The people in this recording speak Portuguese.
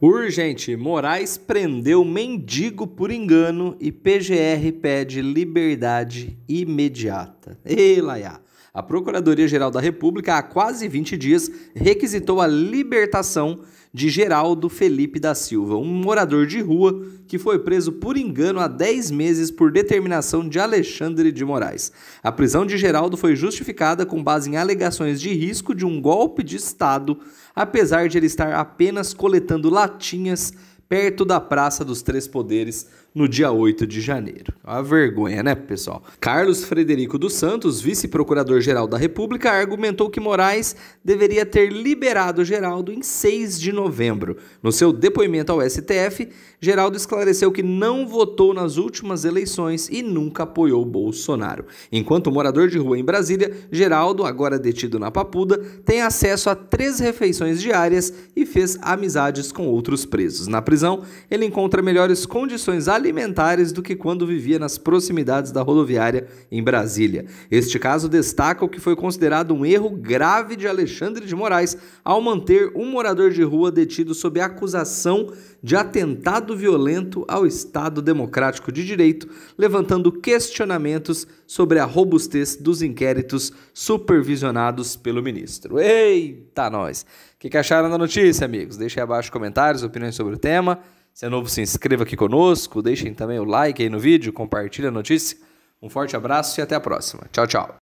Urgente, Moraes prendeu mendigo por engano e PGR pede liberdade imediata. Ei, Laiá! a Procuradoria-Geral da República, há quase 20 dias, requisitou a libertação de Geraldo Felipe da Silva, um morador de rua que foi preso por engano há 10 meses por determinação de Alexandre de Moraes. A prisão de Geraldo foi justificada com base em alegações de risco de um golpe de Estado, apesar de ele estar apenas coletando latinhas perto da Praça dos Três Poderes no dia 8 de janeiro. É uma vergonha, né, pessoal? Carlos Frederico dos Santos, vice-procurador-geral da República, argumentou que Moraes deveria ter liberado Geraldo em 6 de novembro. No seu depoimento ao STF, Geraldo esclareceu que não votou nas últimas eleições e nunca apoiou Bolsonaro. Enquanto morador de rua em Brasília, Geraldo, agora detido na Papuda, tem acesso a três refeições diárias e fez amizades com outros presos. Na prisão, ele encontra melhores condições alimentares alimentares do que quando vivia nas proximidades da rodoviária em Brasília. Este caso destaca o que foi considerado um erro grave de Alexandre de Moraes ao manter um morador de rua detido sob acusação de atentado violento ao Estado Democrático de Direito, levantando questionamentos sobre a robustez dos inquéritos supervisionados pelo ministro. Eita, nós! O que, acharam da notícia, amigos? Deixem abaixo comentários, opiniões sobre o tema. Se é novo, se inscreva aqui conosco, deixem também o like aí no vídeo, compartilhe a notícia. Um forte abraço e até a próxima. Tchau, tchau.